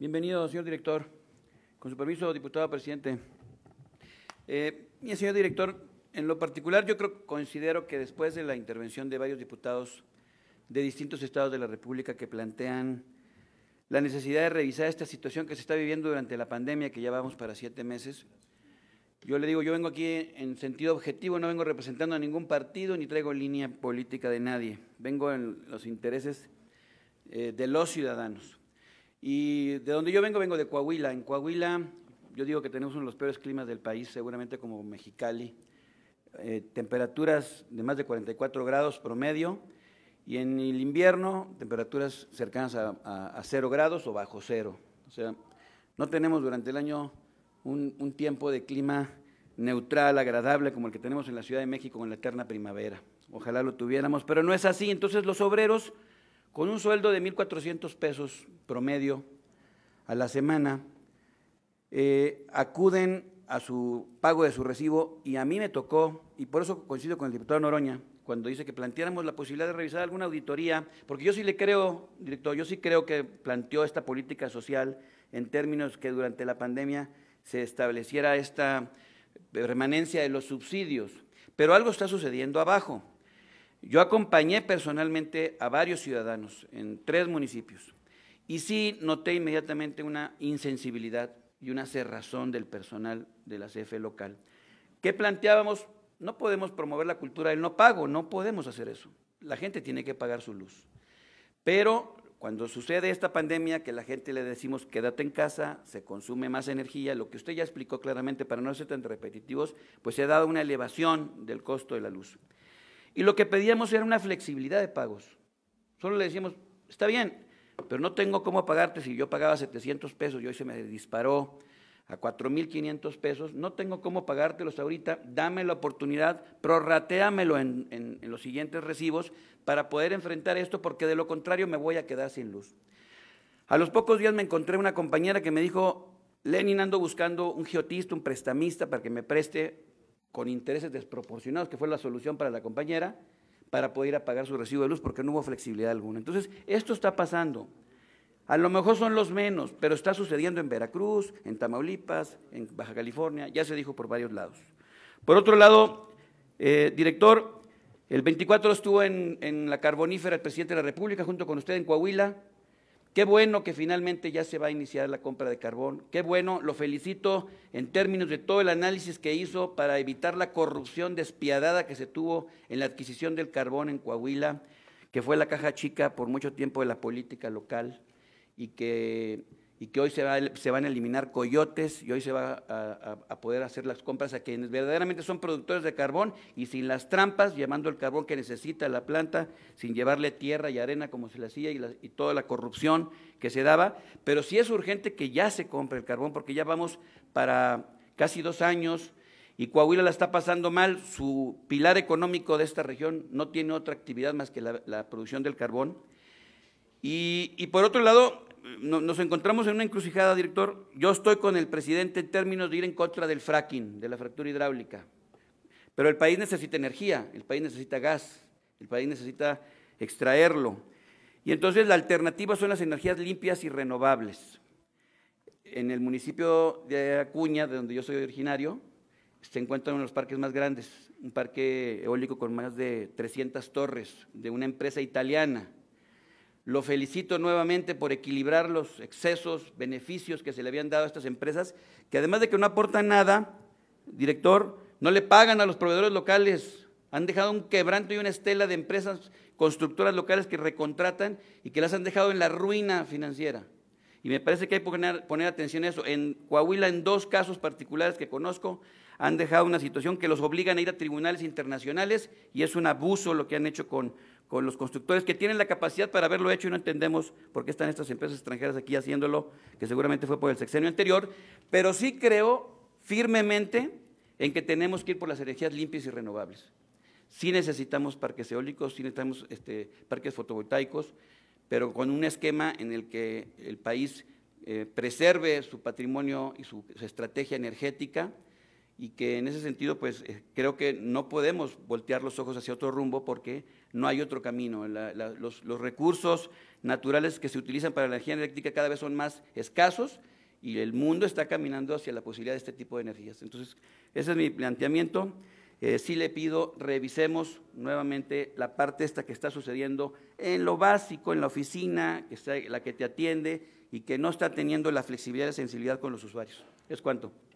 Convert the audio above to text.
Bienvenido, señor director. Con su permiso, diputado presidente. Eh, señor director, en lo particular yo creo, considero que después de la intervención de varios diputados de distintos estados de la República que plantean la necesidad de revisar esta situación que se está viviendo durante la pandemia, que ya vamos para siete meses, yo le digo, yo vengo aquí en sentido objetivo, no vengo representando a ningún partido ni traigo línea política de nadie, vengo en los intereses eh, de los ciudadanos. Y de donde yo vengo, vengo de Coahuila. En Coahuila, yo digo que tenemos uno de los peores climas del país, seguramente como Mexicali. Eh, temperaturas de más de 44 grados promedio y en el invierno temperaturas cercanas a, cero grados o bajo cero. O sea, no tenemos durante el año un, tiempo de clima neutral, agradable, como el que tenemos en la Ciudad de México en la eterna primavera. Ojalá lo tuviéramos, pero no es así. Entonces los obreros con un sueldo de 1.400 pesos promedio a la semana, eh, acuden a su pago de su recibo y a mí me tocó, y por eso coincido con el diputado Noroña, cuando dice que planteáramos la posibilidad de revisar alguna auditoría, porque yo sí le creo, director, yo sí creo que planteó esta política social en términos que durante la pandemia se estableciera esta permanencia de los subsidios, pero algo está sucediendo abajo. Yo acompañé personalmente a varios ciudadanos en tres municipios y sí noté inmediatamente una insensibilidad y una cerrazón del personal de la CFE local que planteábamos, no podemos promover la cultura del no pago, no podemos hacer eso. La gente tiene que pagar su luz. Pero cuando sucede esta pandemia que la gente le decimos quédate en casa, se consume más energía, lo que usted ya explicó claramente para no ser tan repetitivos, pues se ha dado una elevación del costo de la luz. Y lo que pedíamos era una flexibilidad de pagos. Solo le decíamos, está bien, pero no tengo cómo pagarte si yo pagaba 700 pesos y hoy se me disparó a 4.500 pesos, no tengo cómo pagártelos ahorita, dame la oportunidad, prorrateámelo en, los siguientes recibos para poder enfrentar esto porque de lo contrario me voy a quedar sin luz. A los pocos días me encontré una compañera que me dijo, Lenin ando buscando un geotista, un prestamista para que me preste con intereses desproporcionados, que fue la solución para la compañera, para poder apagar pagar su recibo de luz porque no hubo flexibilidad alguna. Entonces, esto está pasando. A lo mejor son los menos, pero está sucediendo en Veracruz, en Tamaulipas, en Baja California, ya se dijo por varios lados. Por otro lado, eh, director, el 24 estuvo en, en la carbonífera el presidente de la República junto con usted en Coahuila, Qué bueno que finalmente ya se va a iniciar la compra de carbón. Qué bueno, lo felicito en términos de todo el análisis que hizo para evitar la corrupción despiadada que se tuvo en la adquisición del carbón en Coahuila, que fue la caja chica por mucho tiempo de la política local y que y que hoy se, va, van a eliminar coyotes y hoy se va a, poder hacer las compras a quienes verdaderamente son productores de carbón y sin las trampas, llevando el carbón que necesita la planta, sin llevarle tierra y arena como se le hacía y, toda la corrupción que se daba. Pero sí es urgente que ya se compre el carbón porque ya vamos para casi dos años y Coahuila la está pasando mal. Su pilar económico de esta región no tiene otra actividad más que la, producción del carbón. y por otro lado, nos encontramos en una encrucijada, director. Yo estoy con el presidente en términos de ir en contra del fracking, de la fractura hidráulica. Pero el país necesita energía, el país necesita gas, el país necesita extraerlo. Y entonces la alternativa son las energías limpias y renovables. En el municipio de Acuña, de donde yo soy originario, se encuentra uno de los parques más grandes, un parque eólico con más de 300 torres de una empresa italiana lo felicito nuevamente por equilibrar los excesos, beneficios que se le habían dado a estas empresas, que además de que no aportan nada, director, no le pagan a los proveedores locales. Han dejado un quebranto y una estela de empresas constructoras locales que recontratan y que las han dejado en la ruina financiera. Y me parece que hay que poner, atención a eso. En Coahuila, en dos casos particulares que conozco, han dejado una situación que los obligan a ir a tribunales internacionales y es un abuso lo que han hecho con, con los constructores que tienen la capacidad para haberlo hecho y no entendemos por qué están estas empresas extranjeras aquí haciéndolo, que seguramente fue por el sexenio anterior, pero sí creo firmemente en que tenemos que ir por las energías limpias y renovables. Sí necesitamos parques eólicos, sí necesitamos este, parques fotovoltaicos, pero con un esquema en el que el país eh, preserve su patrimonio y su estrategia energética, y que en ese sentido, pues eh, creo que no podemos voltear los ojos hacia otro rumbo porque no hay otro camino. los, recursos naturales que se utilizan para la energía eléctrica cada vez son más escasos y el mundo está caminando hacia la posibilidad de este tipo de energías. Entonces, ese es mi planteamiento. Eh, sí le pido, revisemos nuevamente la parte esta que está sucediendo en lo básico, en la oficina, que está, la que te atiende y que no está teniendo la flexibilidad y la sensibilidad con los usuarios. Es cuanto.